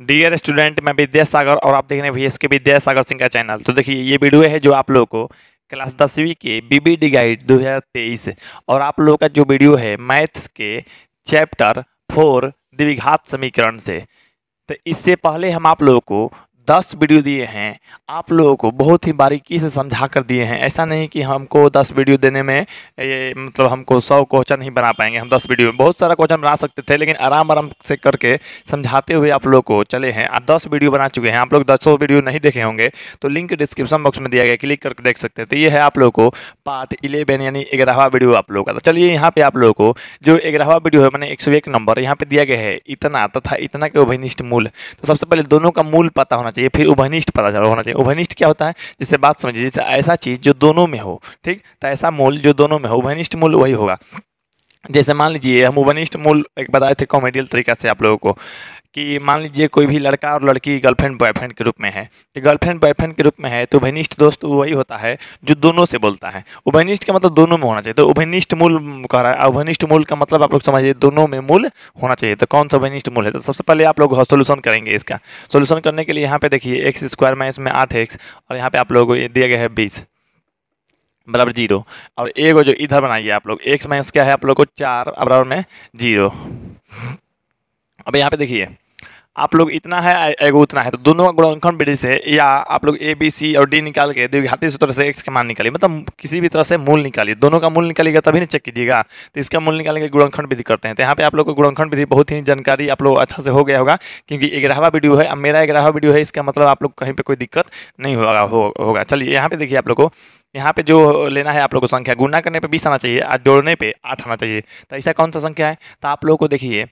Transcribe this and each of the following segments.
dear student मैं विद्यासागर और आप देख रहे हैं वी एस के विद्यासागर सिंह का चैनल तो देखिए ये वीडियो है जो आप लोगों को क्लास दसवीं के बीबीडी गाइड 2023 और आप लोगों का जो वीडियो है मैथ्स के चैप्टर फोर द्विघात समीकरण से तो इससे पहले हम आप लोगों को दस वीडियो दिए हैं आप लोगों को बहुत ही बारीकी से समझा कर दिए हैं ऐसा नहीं कि हमको दस वीडियो देने में ये मतलब हमको सौ क्वेश्चन ही बना पाएंगे हम दस वीडियो में बहुत सारा क्वेश्चन बना सकते थे लेकिन आराम आराम से करके समझाते हुए आप लोग को चले हैं आप दस वीडियो बना चुके हैं आप लोग दसों वीडियो नहीं देखे होंगे तो लिंक डिस्क्रिप्शन बॉक्स में दिया गया क्लिक करके देख सकते हैं तो ये है आप लोग को पार्ट इलेवन यानी ग्यारहवा वीडियो आप लोगों का तो चलिए यहाँ पर आप लोगों को जो ग्यारहवा वीडियो है मैंने एक नंबर यहाँ पर दिया गया है इतना तथा इतना के अभिनिष्ट मूल तो सबसे पहले दोनों का मूल पता होना चाहिए फिर उभनिष्ठ पदाचार होना चाहिए उभनिष्ठ क्या होता है जिससे बात समझिए जैसे ऐसा चीज़ जो दोनों में हो ठीक तो ऐसा मूल जो दोनों में हो उभनिष्ठ मूल वही होगा जैसे मान लीजिए हम वनिष्ठ मूल एक बताए थे कॉमेडियल तरीका से आप लोगों को कि मान लीजिए कोई भी लड़का और लड़की गर्लफ्रेंड बॉयफ्रेंड के रूप में है तो गर्लफ्रेंड बॉयफ्रेंड के रूप में है तो उभनिष्ठ दोस्त वही होता है जो दोनों से बोलता है उभनिष्ठ का मतलब दोनों में होना चाहिए तो उभनिष्ठ मूल कह रहा है उभनिष्ठ मूल का मतलब आप लोग समझिए दोनों में मूल होना चाहिए तो कौन सा उभनिष्ठ मूल है तो सबसे पहले आप लोग सोल्यूशन करेंगे इसका सोल्यूशन करने के लिए यहाँ पे देखिए एक्स स्क्वायर माइनस में आठ एक्स और यहाँ पे आप लोगों को दिया गया है बीस बराबर जीरो और ए को जो इधर बनाइए आप लोग एक्स माइनस क्या है आप लोग को चार बराबर में जीरो अब यहाँ पे देखिए आप लोग इतना है एगो उतना है तो दोनों का गुणनखंड विधि से या आप लोग ए बी सी और डी निकाल के द्विघाती सूत्र से एक्स का मान निकालिए मतलब किसी भी तरह से मूल निकालिए दोनों का मूल निकालिएगा तभी ना चेक कीजिएगा तो इसका मूल निकालने के गुणनखंड विधि करते हैं तो यहाँ पे आप लोग को गुणनखंड विधि बहुत ही जानकारी आप लोग अच्छा से हो गया होगा क्योंकि ग्यारहवा वीडियो है अब मेरा ग्यारहवा वीडियो है इसका मतलब आप लोग कहीं पर कोई दिक्कत नहीं होगा होगा चलिए यहाँ पे देखिए आप लोग को यहाँ पे जो लेना है आप लोग को संख्या गुणा करने पे बीस आना चाहिए जोड़ने पे आठ आना चाहिए तो ऐसा कौन सा संख्या है तो आप लोग को देखिए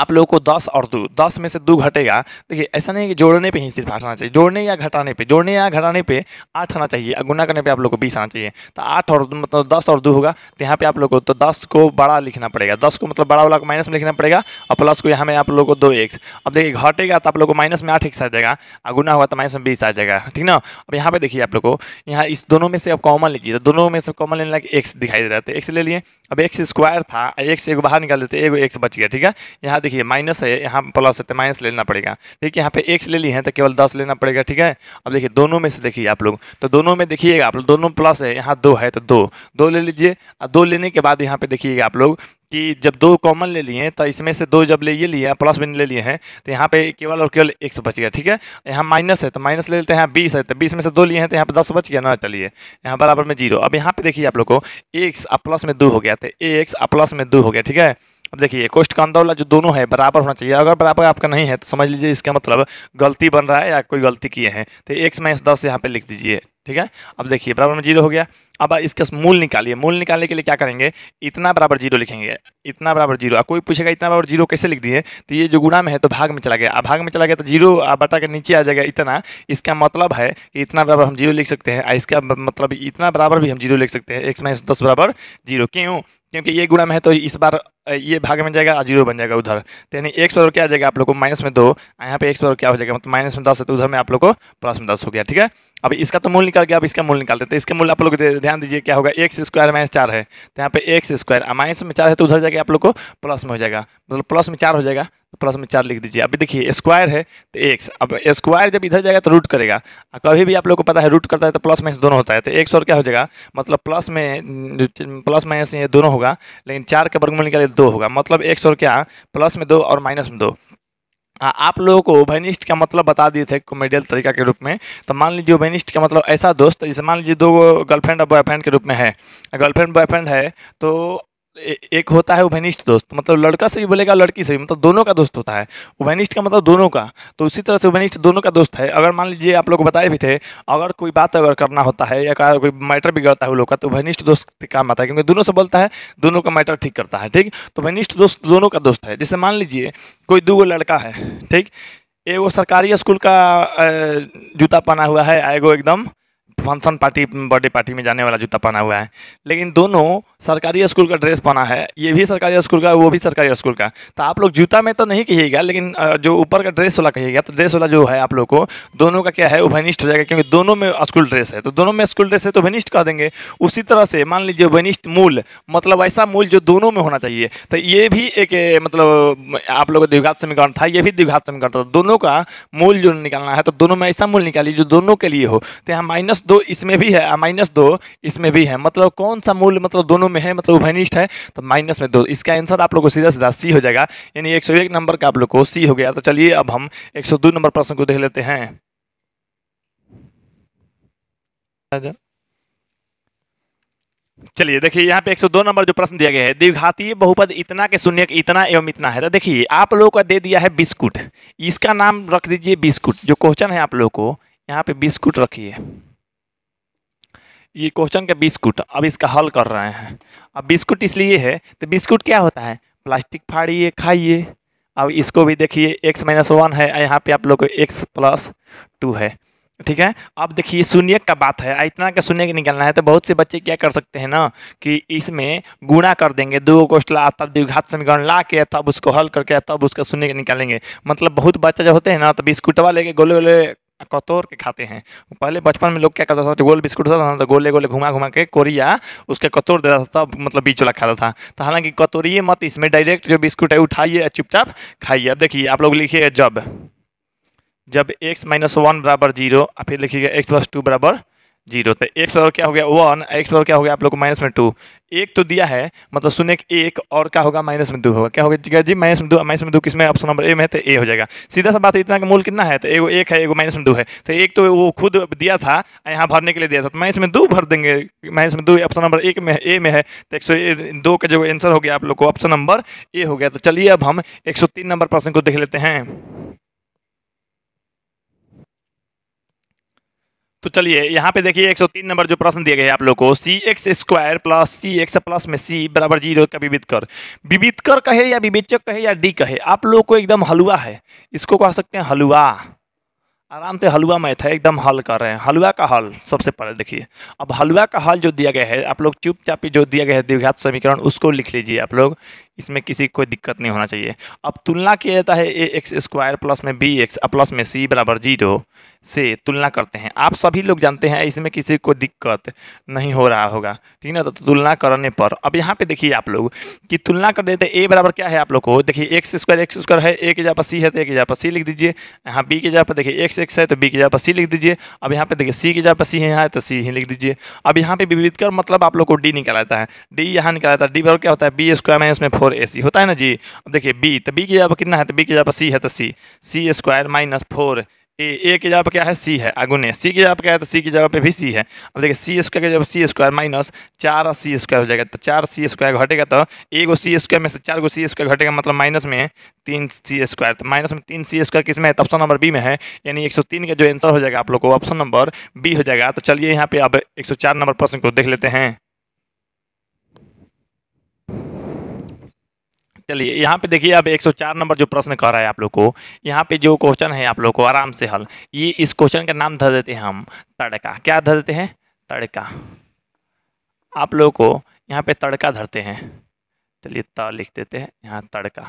आप लोगों को दस और दो दस में से दो घटेगा देखिए ऐसा नहीं कि जोड़ने पे ही सिर्फ आठ आना चाहिए जोड़ने या घटाने पे जोड़ने या घटाने पे आठ आना चाहिए और गुना करने पे आप लोग को बीस आना चाहिए तो आठ और मतलब दस और दो होगा तो यहाँ पे आप लोग को तो दस को बड़ा लिखना पड़ेगा दस को मतलब बड़ा वाला को माइनस में लिखना पड़ेगा और प्लस को यहाँ में आप लोग को दो एक्स अब देखिए घटेगा तो आप लोग को माइनस में आठ एक्स आ जाएगा और गुना होगा तो माइनस में बीस आ जाएगा ठीक ना अब यहाँ पे देखिए आप लोग को यहाँ इस दोनों में से आप कॉमन लीजिए तो दोनों में से कॉमन लेने लगे एक्स दिखाई दे रहा है तो एक्स ले लिए अब एक्स स्क्वायर था एक्स एक बाहर निकाल देते एक्स बच गया ठीक है यहाँ देखिए माइनस है यहाँ प्लस है तो माइनस लेना पड़ेगा ठीक है यहाँ पे एक्स ले ली है तो केवल दस लेना पड़ेगा ठीक है अब देखिए दोनों में से देखिए आप लोग तो दोनों में देखिएगा आप लोग दोनों प्लस है यहाँ दो है तो दो दो ले लीजिए और दो लेने के बाद यहाँ पे देखिएगा आप लोग कि जब दो कॉमन ले लिए तो इसमें से दो जब ले ये लिए प्लस में ले लिए हैं तो यहाँ पे केवल और केवल एक से बच गया ठीक है यहाँ माइनस है तो माइनस ले लेते हैं बीस है तो बीस में से दो लिए हैं तो यहाँ पे दस बच गया ना चलिए यहाँ बराबर में जीरो अब यहाँ पे देखिए आप लोग को एक्स प्लस में दो हो गया तो एक्स प्लस में दो हो गया ठीक है अब देखिए कोष्ट का अंदर वाला जो दोनों है बराबर होना चाहिए अगर बराबर आपका नहीं है तो समझ लीजिए इसका मतलब गलती बन रहा है या कोई गलती किए हैं तो एक्स माइनस दस यहाँ पर लिख दीजिए ठीक है अब देखिए बराबर में जीरो हो गया अब इसका मूल निकालिए मूल निकालने के लिए क्या करेंगे इतना बराबर जीरो लिखेंगे इतना बराबर जीरो अब कोई पूछेगा इतना बराबर जीरो कैसे लिख दिए तो ये जो गुणा में है तो भाग में चला गया अब भाग में चला गया तो जीरो बटा के नीचे आ जाएगा इतना इसका मतलब है कि इतना बराबर हम जीरो लिख सकते हैं इसका मतलब इतना बराबर भी हम जीरो लिख सकते हैं एक्स माइनस दस बराबर जीरो क्यों क्योंकि ये गुणा में है तो इस बार ये भाग में जाएगा और जीरो बन जाएगा उधर तो यानी एक्स बराबर क्या आ जाएगा आप लोग को माइनस में दो यहाँ पे एक्स बराबर क्या हो जाएगा मतलब माइनस में दस है तो उधर में आप लोग को प्लस में दस हो गया ठीक है अब इसका तो मूल निकाल गया अब इसका मूल निकालते तो इसका मूल आप लोग ध्यान दीजिए क्या होगा एक्स स्क्वायर माइनस चार है तो यहाँ पे एक्स स्क्वायर माइनस में चार है तो उधर जाएगा आप लोग को प्लस में हो जाएगा मतलब प्लस में चार हो जाएगा प्लस में चार लिख दीजिए अभी देखिए स्क्वायर है तो एक्स अब स्क्वायर जब इधर जाएगा तो रूट करेगा कभी भी आप लोग को पता है रूट करता है तो प्लस माइनस दोनों होता है तो एक्स और क्या हो जाएगा मतलब प्लस में प्लस माइनस ये दोनों होगा लेकिन चार के वर्गमूल निकाले दो होगा मतलब एक्स और क्या प्लस में दो और माइनस में दो हाँ, आप लोगों को ओबेनिस्ट का मतलब बता दिए थे कॉमेडियल तरीका के रूप में तो मान लीजिए ओबेनिस्ट का मतलब ऐसा दोस्त जैसे मान लीजिए दो गर्लफ्रेंड और बॉयफ्रेंड के रूप में है गर्लफ्रेंड बॉयफ्रेंड है तो एक होता है उभयनिष्ठ दोस्त मतलब लड़का से भी बोलेगा लड़की से भी मतलब दोनों का दोस्त होता है उभयनिष्ठ का मतलब दोनों का तो उसी तरह से उभयनिष्ठ दोनों का दोस्त है अगर मान लीजिए आप लोग बताए भी थे अगर कोई बात अगर करना होता है या कोई मैटर बिगड़ता है वो लोग का तो उभयनिष्ठ दोस्त काम आता है क्योंकि दोनों से बोलता है दोनों का मैटर ठीक करता है ठीक तो उभयनिष्ठ दोस्त दोनों का दोस्त है जैसे मान लीजिए कोई दो लड़का है ठीक एगो सरकारी स्कूल का जूता पहना हुआ है एगो एकदम फंक्शन पार्टी बर्थडे पार्टी में जाने वाला जूता पहना हुआ है लेकिन दोनों सरकारी स्कूल का ड्रेस पहना है ये भी सरकारी स्कूल का वो भी सरकारी स्कूल का तो आप लोग जूता में तो नहीं कहिएगा लेकिन जो ऊपर का ड्रेस वाला कहिएगा तो ड्रेस वाला जो है आप लोग को दोनों का क्या है वेनिस्ट हो जाएगा क्योंकि दोनों में स्कूल ड्रेस है तो दोनों में स्कूल ड्रेस है तो वेनिस्ट कह देंगे उसी तरह से मान लीजिए वेनिस्ट मूल मतलब ऐसा मूल जो दोनों में होना चाहिए तो ये भी एक मतलब आप लोग द्विघात समीकरण था ये भी द्विघात समीकरण था दोनों का मूल जो निकालना है तो दोनों में ऐसा मूल निकालिए जो दोनों के लिए हो तो यहाँ माइनस दो इसमें भी है माइनस दो इसमें भी है मतलब कौन सा मूल मतलब दोनों में है मतलब उभयनिष्ठ है तो माइनस में दो इसका आंसर आप लोग को सीधा सीधा सी हो जाएगा यानी एक सौ एक नंबर का आप लोग को सी हो गया तो चलिए अब हम एक सौ दो नंबर प्रश्न को देख लेते हैं चलिए देखिए यहाँ पे 102 नंबर जो प्रश्न दिया गया है द्विघातीय बहुपद इतना के शून्य इतना एवं इतना है तो देखिए आप लोगों का दे दिया है बिस्कुट इसका नाम रख दीजिए बिस्कुट जो क्वेश्चन है आप लोगों को यहाँ पे बिस्कुट रखिए ये क्वेश्चन का बिस्कुट अब इसका हल कर रहे हैं अब बिस्कुट इसलिए है तो बिस्कुट क्या होता है प्लास्टिक फाड़िए खाइए अब इसको भी देखिए एक्स माइनस वन है यहाँ पे आप लोग को एक्स प्लस टू है ठीक है अब देखिए शून्य का बात है इतना का शून्य निकालना है तो बहुत से बच्चे क्या कर सकते हैं ना कि इसमें गुणा कर देंगे दो गोष्ठ ला तब द्विघात समीकरण ला के तब उसको हल करके तब उसका शून्य निकालेंगे मतलब बहुत बच्चा जो होते हैं ना तो बिस्कुटवा लेके गोले गोले कतौर के खाते हैं पहले बचपन में लोग क्या करता था तो गोल बिस्कुट होता था तो गोले गोले घुमा घुमा के कोरिया उसके कतौर देता था मतलब बीच वाला खाता था तो हालांकि कतोरिए मत इसमें डायरेक्ट जो बिस्कुट है उठाइए चुपचाप खाइए अब देखिए आप लोग लिखिएगा जब जब एक्स माइनस वन बराबर जीरो फिर लिखिएगा एक्स प्लस टू बराबर जीरो तो एक्स बराबर क्या हो गया वन एक्स बराबर क्या हो गया आप लोग को माइनस में टू एक तो दिया है मतलब के एक और क्या होगा माइनस में दो होगा क्या होगा जी जी माइनस में दो माइनस में दो किसमें ऑप्शन नंबर ए में है तो ए हो जाएगा सीधा सा बात है इतना का मूल कितना है तो एगो एक है एगो माइनस में दो है तो एक तो वो खुद दिया था यहाँ भरने के लिए दिया था तो माइनस में दो भर देंगे माइनस में दो ऑप्शन नंबर एक में ए में है तो एक दो का जो आंसर हो गया आप लोग को ऑप्शन नंबर ए हो गया तो चलिए अब हम एक नंबर प्रश्न को देख लेते हैं तो चलिए यहाँ पे देखिए 103 नंबर जो प्रश्न दिए गए आप लोग को c x square plus c x plus में सी बराबर जीरो का विविधकर कर कहे या विवेचक कहे या डी कहे आप लोग को एकदम हलवा है इसको कह सकते हैं हलवा आराम से हलवा मैथ है एकदम हल कर रहे हैं हलवा का हल सबसे पहले देखिए अब हलवा का हल जो दिया गया है आप लोग चुपचापी जो दिया गया है द्विघात समीकरण उसको लिख लीजिए आप लोग इसमें किसी कोई दिक्कत नहीं होना चाहिए अब तुलना किया जाता है ए एक्स स्क्वायर प्लस में बी एक्स प्लस में सी बराबर जीरो से तुलना करते हैं आप सभी लोग जानते हैं इसमें किसी को दिक्कत नहीं हो रहा होगा ठीक है ना तो तुलना करने पर अब यहाँ पे देखिए आप लोग कि तुलना कर देते ए बराबर क्या है आप लोग को देखिए एक्स स्क्वायर एक्स स्क्वायर है ए के जगह पर सी है तो ए के जगह पर सी लिख दीजिए यहाँ बी के जगह पर देखिए एक्स एक्स है तो बी के जगह पर सी लिख दीजिए अब यहाँ पे देखिए सी के जगह पर सी है तो सी ही लिख दीजिए अब यहाँ पे विविध कर मतलब आप लोग को डी निकाला है डी यहाँ निकाला जाता है डी बराबर क्या होता है बी स्क्वायर में उसमें फोर ए सी होता है ना जी अब देखिए बी तो बी की जगह पर कितना है तो बी की जगह पर सी है तो c c square minus four a a के जगह पर क्या है सी है आगुने सी की जगह पर क्या है तो सी की जगह पे भी सी है अब देखिए सी स्क्वायर की जगह सी स्क्वायर माइनस चार सी स्क्वायर हो जाएगा तो चार सी स्क्वायर घटेगा तो एक गो सी स्क्वायर में से चार गो सी स्क्वायर घटेगा मतलब माइनस में तीन सी स्क्वायर तो माइनस में तीन सी स्क्वायर किस में है तो ऑप्शन नंबर बी में है यानी एक सौ तीन का जो आंसर हो जाएगा आप लोग को ऑप्शन नंबर बी हो जाएगा तो चलिए यहाँ पे अब एक सौ चार नंबर प्रश्न को देख लेते हैं चलिए यहाँ पे देखिए अब 104 नंबर जो प्रश्न कर रहा है आप लोग को यहाँ पे जो क्वेश्चन है आप लोग को आराम से हल ये इस क्वेश्चन का नाम धर देते हैं हम तड़का क्या धर देते हैं तड़का आप लोग को यहाँ पे तड़का धरते हैं चलिए त लिख देते हैं यहाँ तड़का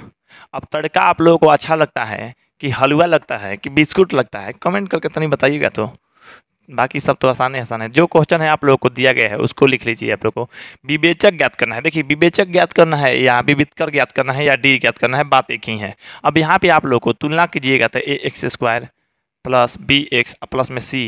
अब तड़का आप लोगों को अच्छा लगता है कि हलवा लगता है कि बिस्कुट लगता है कमेंट करके तो नहीं बताइएगा तो बाकी सब तो आसान है आसान है जो क्वेश्चन है आप लोगों को दिया गया है उसको लिख लीजिए आप लोग को विवेचक ज्ञात करना है देखिए विवेचक ज्ञात करना है या विवितकर ज्ञात करना है या डी ज्ञात करना है बात एक ही है अब यहाँ पे आप लोग को तुलना कीजिएगा तो a x square plus b x plus में सी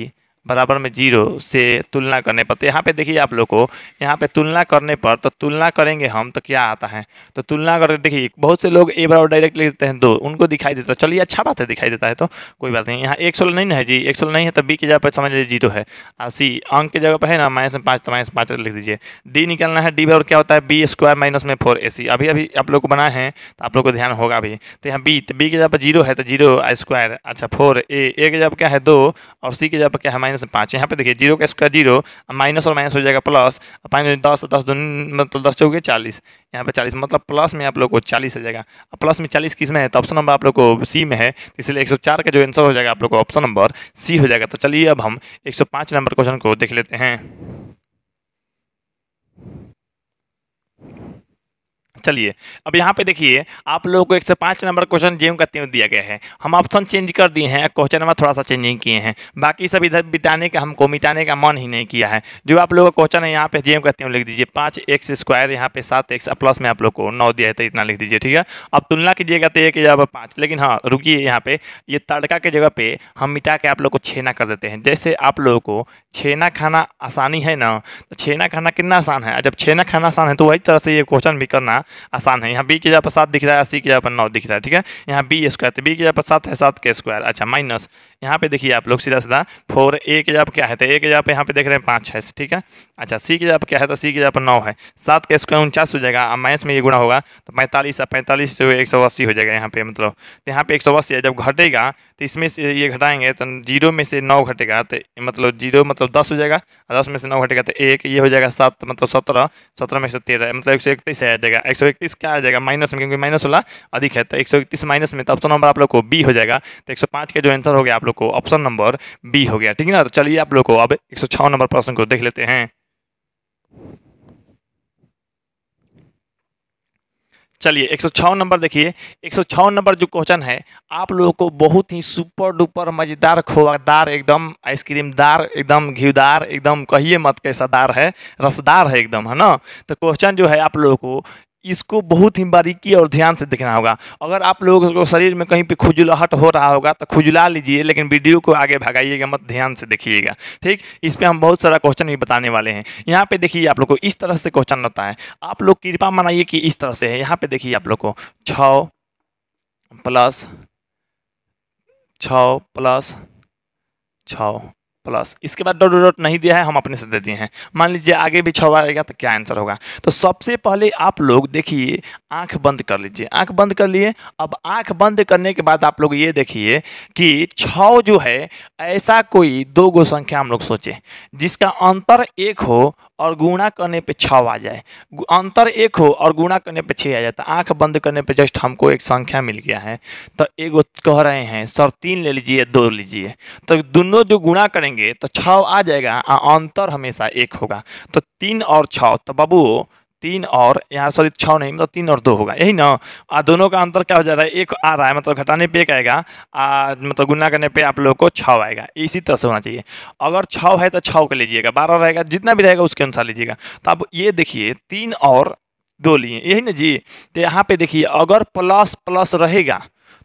बराबर में जीरो से तुलना करने पर तो यहाँ पे देखिए आप लोग को यहाँ पे तुलना करने पर तो तुलना करेंगे हम तो क्या आता है तो तुलना करके देखिए बहुत से लोग ए बराबर डायरेक्ट लिख देते हैं दो उनको दिखाई देता है चलिए अच्छा बात है दिखाई देता है तो कोई बात नहीं यहाँ एक सोलह नहीं है जी एक सोलह नहीं है तो बी की जगह पर समझ लीजिए जीरो है सी अंक की जगह पर है ना माइनस में पाँच तो माइनस पाँच लिख दीजिए डी निकलना है डी बराबर क्या होता है बी स्क्वायर माइनस में फोर ए सी अभी अभी आप लोग को बनाए हैं तो आप लोग को ध्यान होगा अभी तो यहाँ बी तो बी की जगह पर जीरो है तो जीरो स्क्वायर अच्छा फोर ए ए की जगह पर क्या है दो और सी की जगह पर क्या है माइनस माइनस में पाँच यहाँ पे देखिए जीरो का स्क्वायर जीरो माइनस और माइनस हो जाएगा प्लस पाँच दस दस दो मतलब दस चौके चालीस यहाँ पे चालीस मतलब प्लस में आप लोग को चालीस आ जाएगा प्लस में चालीस किस में है तो ऑप्शन नंबर आप लोग को सी में है इसलिए एक का जो आंसर हो जाएगा आप लोग को ऑप्शन नंबर सी हो जाएगा तो चलिए अब हम एक नंबर क्वेश्चन को देख लेते हैं चलिए अब यहाँ पे देखिए आप लोगों को एक से पाँच नंबर क्वेश्चन जेम का त्यों दिया गया है हम ऑप्शन चेंज कर दिए हैं क्वेश्चन नंबर थोड़ा सा चेंजिंग किए हैं बाकी सब इधर बिटाने का हमको मिटाने का मन ही नहीं किया है जो आप लोगों का क्वेश्चन है यहाँ पे जेम का लिख दीजिए पाँच एक्स स्क्वायर यहाँ पे सात एक्स प्लस में आप लोग को नौ दिया है तो इतना लिख दीजिए ठीक है अब तुलना कीजिएगा तो एक जगह पाँच लेकिन हाँ रुकिए यहाँ पे ये तड़का के जगह पे हम मिटा के आप लोग को छेना कर देते हैं जैसे आप लोगों को छेना खाना आसानी है ना तो छेना खाना कितना आसान है जब छेना खाना आसान है तो वही तरह से ये क्वेश्चन भी करना आसान है यहाँ बी के जगह पर सात दिख रहा है सी के जगह पर नौ दिख रहा है ठीक है यहाँ बी स्क्वायर तो बी के जगह पर सात है सात के स्क्वायर अच्छा माइनस यहाँ पे देखिए आप लोग सीधा सीधा फोर ए के जगह क्या है तो ए के जगह पर यहाँ पे देख रहे हैं पाँच है ठीक है अच्छा सी के जगह क्या है तो सी के जगह पर नौ है सात के स्क्वायर उनचास हो जाएगा और माइनस में ये गुणा होगा तो पैंतालीस पैंतालीस जो एक सौ अस्सी हो जाएगा यहाँ पे मतलब तो यहाँ पे एक सौ अस्सी है जब घटेगा तो इसमें से ये घटाएंगे तो जीरो में से नौ घटेगा तो मतलब जीरो मतलब दस हो जाएगा और दस में से नौ घटेगा तो एक ये हो जाएगा सात मतलब सत्रह सत्रह में से तेरह मतलब एक सौ इकतीस आ जाएगा एक सौ इकतीस क्या आ जाएगा माइनस में क्योंकि माइनस वाला अधिक है तो एक सौ इकतीस माइनस में तो ऑप्शन नंबर आप लोग को बी हो जाएगा तो एक सौ पाँच का जो आंसर हो गया आप लोग को ऑप्शन नंबर बी हो गया ठीक है ना तो चलिए आप लोग को अब एक सौ छः नंबर प्रश्न को देख लेते हैं चलिए 106 नंबर देखिए 106 नंबर जो क्वेश्चन है आप लोगों को बहुत ही सुपर डुपर मज़ेदार खोवादार एकदम आइसक्रीम दार एकदम घीदार एकदम कहिए मत कैसा दार है रसदार है एकदम है ना तो क्वेश्चन जो है आप लोगों को इसको बहुत ही बारीकी और ध्यान से देखना होगा अगर आप लोगों को शरीर में कहीं पे खुजलाहट हो रहा होगा तो खुजला लीजिए लेकिन वीडियो को आगे भगाइएगा मत ध्यान से देखिएगा ठीक इस पर हम बहुत सारा क्वेश्चन भी बताने वाले हैं यहाँ पे देखिए आप लोग को इस तरह से क्वेश्चन होता है आप लोग कृपा मनाइए कि इस तरह से है यहाँ पे देखिए आप लोग को छ प्लस छ प्लस छ प्लस इसके बाद डॉट डॉट नहीं दिया है हम अपने से दे दिए हैं मान लीजिए आगे भी छवा आएगा तो क्या आंसर होगा तो सबसे पहले आप लोग देखिए आंख बंद कर लीजिए आंख बंद कर लिए अब आंख बंद करने के बाद आप लोग ये देखिए कि छव जो है ऐसा कोई दो गो संख्या हम लोग सोचे जिसका अंतर एक हो और गुणा करने पे छ आ जाए अंतर एक हो और गुणा करने पे छः आ जाए तो आँख बंद करने पे जस्ट हमको एक संख्या मिल गया है तो एगो कह रहे हैं सर तीन ले लीजिए दो लीजिए तो दोनों जो गुणा करेंगे तो छ आ जाएगा अंतर हमेशा एक होगा तो तीन और छ तो बाबू तीन और यहाँ सॉरी छः नहीं मतलब तीन और दो होगा यही ना आ दोनों का अंतर क्या हो जा रहा है एक आ रहा है मतलब घटाने पे एक आएगा आ, मतलब गुना करने पे आप लोगों को छः आएगा इसी तरह से होना चाहिए अगर छः है तो छः का लीजिएगा बारह रहेगा जितना भी रहेगा उसके अनुसार लीजिएगा तो आप ये देखिए तीन और दो लिए यही ना जी तो यहाँ पर देखिए अगर प्लस प्लस रहेगा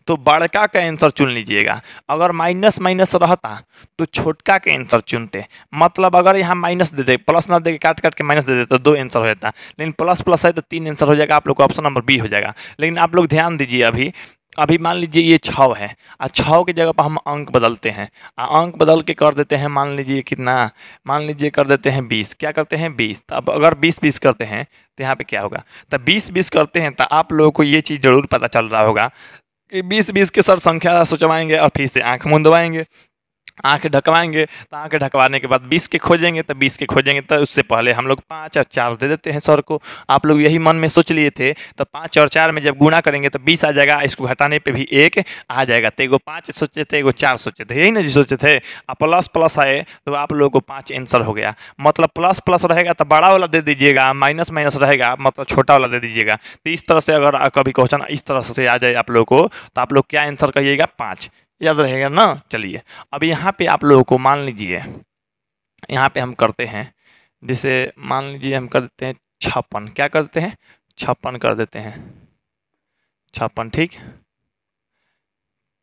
तो बड़का का आंसर चुन लीजिएगा अगर माइनस माइनस रहता तो छोटका के आंसर चुनते मतलब अगर यहाँ माइनस दे दे प्लस ना दे काट काट के माइनस दे देते तो दो आंसर हो जाता लेकिन प्लस प्लस है तो तीन आंसर हो जाएगा आप लोग का ऑप्शन नंबर बी हो जाएगा लेकिन आप लोग ध्यान दीजिए अभी अभी मान लीजिए ये छ है आ छ की जगह पर हम अंक बदलते हैं आ अंक बदल के कर देते हैं मान लीजिए कितना मान लीजिए कर देते हैं बीस क्या करते हैं बीस अब अगर बीस बीस करते हैं तो यहाँ पे क्या होगा तो बीस बीस करते हैं तो आप लोगों को ये चीज़ ज़रूर पता चल रहा होगा बीस बीस के सर संख्या सोचवाएंगे और फिर से आंख मुंदवाएंगे आँख ढकवाएंगे तो आँख ढकवाने के बाद बीस के खोजेंगे तो बीस के खोजेंगे तो उससे पहले हम लोग पाँच और चार दे देते हैं सर को आप लोग यही मन में सोच लिए थे तो पाँच और चार में जब गुणा करेंगे तो बीस आ जाएगा इसको घटाने पर भी एक आ जाएगा तो एगो पाँच सोचे थे एगो चार सोचे थे यही ना जी सोचे थे आप प्लस प्लस आए तो आप लोगों को पाँच आंसर हो गया मतलब प्लस प्लस रहेगा तो बड़ा वाला दे दीजिएगा माइनस माइनस रहेगा मतलब छोटा वाला दे दीजिएगा तो इस तरह से अगर कभी क्वेश्चन इस तरह से आ जाए आप लोग को तो आप लोग क्या आंसर कहिएगा पाँच याद रहेगा ना चलिए अब यहाँ पे आप लोगों को मान लीजिए यहाँ पे हम करते हैं जैसे मान लीजिए हम कर देते हैं छप्पन क्या करते हैं छप्पन कर देते हैं छप्पन ठीक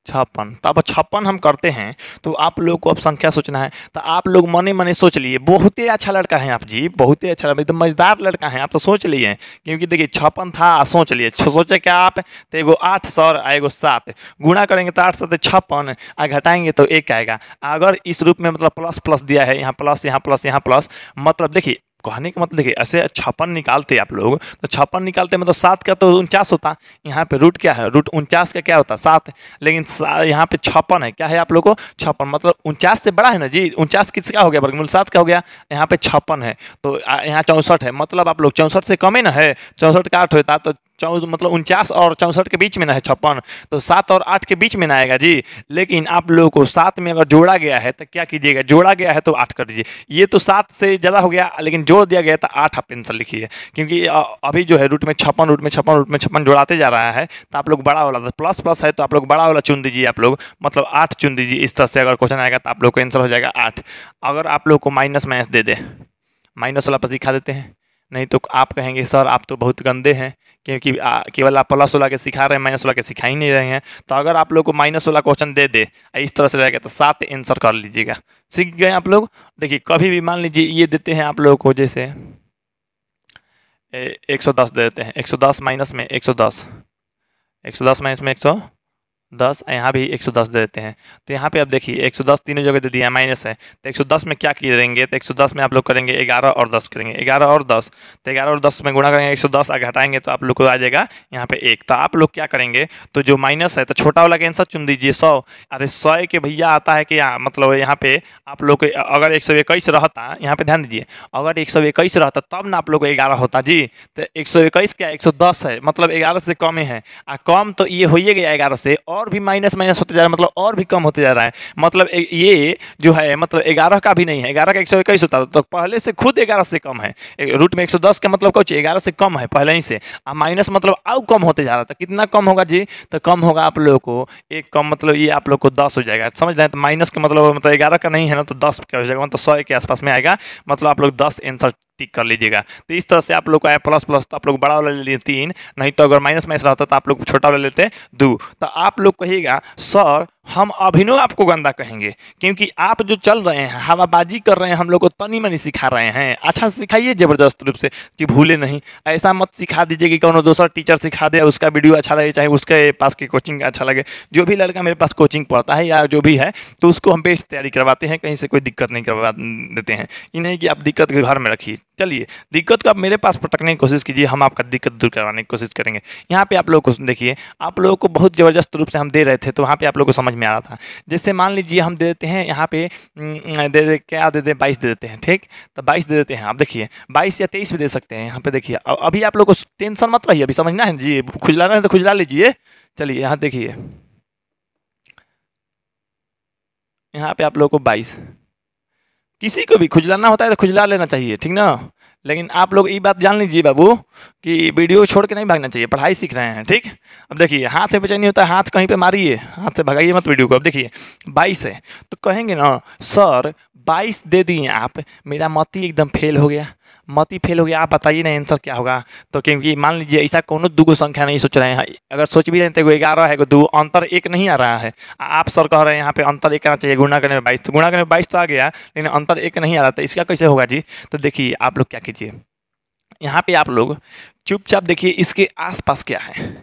छप्पन तो अब छप्पन हम करते हैं तो आप लोग को अब संख्या सोचना है तो आप लोग मने मने सोच लिए बहुत ही अच्छा लड़का है आप जी बहुत ही अच्छा एकदम मजेदार लड़का है आप तो सोच लिए क्योंकि देखिए छप्पन था सोच लिए सोचे क्या आप तो एगो आठ सौ एगो सात गुणा करेंगे तो आठ तो छप्पन आ घटाएंगे तो एक आएगा अगर इस रूप में मतलब प्लस प्लस दिया है यहाँ प्लस यहाँ प्लस यहाँ प्लस मतलब देखिए कहने का मतलब देखिए ऐसे छप्पन निकालते आप लोग तो छप्पन निकालते मतलब सात का तो उनचास होता यहाँ पे रूट क्या है रूट उनचास का क्या होता सात लेकिन यहाँ पे छप्पन है क्या है आप लोग को छप्पन मतलब उनचास से बड़ा है ना जी उनचास किसका हो गया वर्गमूल सात का हो गया यहाँ पे छप्पन है तो यहाँ चौंसठ है मतलब आप लोग चौंसठ से कम ही ना है चौंसठ का आठ होता तो चौस मतलब उनचास और चौंसठ के बीच में ना है छप्पन तो सात और आठ के बीच में ना आएगा जी लेकिन आप लोगों को सात में अगर जोड़ा गया है तो क्या कीजिएगा जोड़ा गया है तो आठ कर दीजिए ये तो सात से ज़्यादा हो गया लेकिन जोड़ दिया गया तो आठ आप आंसर लिखिए क्योंकि अभी जो है रूट में छप्पन रूट में छप्पन रूट में छप्पन जोड़ाते जा रहा है तो आप लोग बड़ा वाला प्लस प्लस है तो आप लोग बड़ा वाला चुन दीजिए आप लोग मतलब आठ चुन दीजिए इस तरह से अगर क्वेश्चन आएगा तो आप लोग को आंसर हो जाएगा आठ अगर आप लोग को माइनस माइनस दे दे माइनस वाला पर दिखा देते हैं नहीं तो आप कहेंगे सर आप तो बहुत गंदे हैं क्योंकि केवल आप प्लस वाला के सिखा रहे हैं माइनस वाला के सिखा ही नहीं रहे हैं तो अगर आप लोग को माइनस वाला क्वेश्चन दे दे इस तरह से रहेगा तो सात आंसर कर लीजिएगा सीख गए आप लोग देखिए कभी भी मान लीजिए ये देते हैं आप लोगों को जैसे एक सौ दस दे देते हैं एक सौ दस माइनस में एक सौ दस एक सौ दस माइनस में एक सौ दस यहाँ भी एक सौ दस दे देते हैं तो यहाँ पे आप देखिए एक सौ दस तीनों जगह दे दिया माइनस है तो एक सौ दस में क्या करेंगे तो एक सौ दस में आप लोग करेंगे ग्यारह और दस करेंगे ग्यारह और दस तो ग्यारह और दस में गुणा करेंगे एक सौ दस आगे हटाएंगे तो आप लोग को आ जाएगा यहाँ पे एक तो आप लोग क्या करेंगे तो जो माइनस है तो छोटा वाला कैंसर चुन दीजिए सौ अरे सौ के भैया आता है कि यहाँ मतलब यहाँ पे आप लोग अगर एक सौ इक्कीस रहता यहाँ पे ध्यान दीजिए अगर एक सौ इक्कीस रहता तब ना आप लोग को ग्यारह होता जी तो एक सौ इक्कीस क्या एक सौ दस है मतलब ग्यारह से कम है आ कम तो ये हो गया ग्यारह से और और भी माइनस माइनस होते जा रहा है मतलब और भी कम होते जा रहा है मतलब ये जो है मतलब ग्यारह का भी नहीं है ग्यारह का एक सौ इक्कीस होता था तो पहले से खुद ग्यारह से कम है रूट में एक सौ दस का मतलब चाहिए ग्यारह से कम है पहले ही से और माइनस मतलब और कम होते जा रहा था तो कितना कम होगा जी तो कम होगा आप लोगों को एक कम मतलब ये आप लोग को दस हो जाएगा समझ रहे हैं तो माइनस का मतलब मतलब ग्यारह का नहीं है ना तो दस का हो जाएगा मतलब सौ के आसपास में आएगा मतलब आप लोग दस आंसर टिक कर लीजिएगा तो इस तरह से आप लोग को आया प्लस प्लस तो आप लोग बड़ा वाला ले लेते तीन नहीं तो अगर माइनस माइनस रहता तो आप लोग छोटा वाला लेते दो तो आप लोग कहिएगा सर हम अभिनो आपको गंदा कहेंगे क्योंकि आप जो चल रहे हैं हवाबाजी कर रहे हैं हम लोग को तनी मनी सिखा रहे हैं अच्छा सिखाइए ज़बरदस्त रूप से कि भूले नहीं ऐसा मत सिखा दीजिए कि कौन दूसरा टीचर सिखा दे उसका वीडियो अच्छा लगे चाहे उसके पास की कोचिंग अच्छा लगे जो भी लड़का मेरे पास कोचिंग पढ़ता है या जो भी है तो उसको हम पेश तैयारी करवाते हैं कहीं से कोई दिक्कत नहीं करवा देते हैं ये नहीं कि आप दिक्कत घर में रखिए चलिए दिक्कत को आप मेरे पास पटकने की कोशिश कीजिए हम आपका दिक्कत दूर करवाने की कोशिश करेंगे यहाँ पर आप लोग को देखिए आप लोगों को बहुत ज़बरदस्त रूप से हम दे रहे थे तो वहाँ पर आप लोग को समझ समझ में आ रहा था जैसे मान लीजिए हम दे देते हैं यहाँ पे दे दे क्या दे दे बाईस दे देते हैं ठीक तो बाईस दे देते हैं आप देखिए बाईस या तेईस भी दे सकते हैं यहाँ पे देखिए अभी आप लोग को टेंशन मत रही अभी समझना है जी खुजला रहे तो खुजला लीजिए चलिए यहाँ देखिए यहाँ पे आप लोग को बाईस किसी को भी खुजलाना होता है तो खुजला लेना चाहिए ठीक ना लेकिन आप लोग ये बात जान लीजिए बाबू कि वीडियो छोड़ के नहीं भागना चाहिए पढ़ाई सीख रहे हैं ठीक अब देखिए हाथ में बेचैनी होता है हाथ कहीं पे मारिए हाथ से भगाइए मत वीडियो को अब देखिए बाईस है तो कहेंगे ना सर बाईस दे दिए आप मेरा मती एकदम फेल हो गया मती फेल हो गया आप बताइए ना आंसर क्या होगा तो क्योंकि मान लीजिए ऐसा कोनो दूगो संख्या नहीं सोच रहे हैं अगर सोच भी रहे तो ग्यारह है दो अंतर एक नहीं आ रहा है आप सर कह रहे हैं यहाँ पे अंतर एक आना चाहिए गुणा करने में बाईस तो गुणा करने में बाईस तो आ गया लेकिन अंतर एक नहीं आ रहा था तो इसका कैसे होगा जी तो देखिए आप लोग क्या कीजिए यहाँ पे आप लोग चुपचाप देखिए इसके आसपास क्या है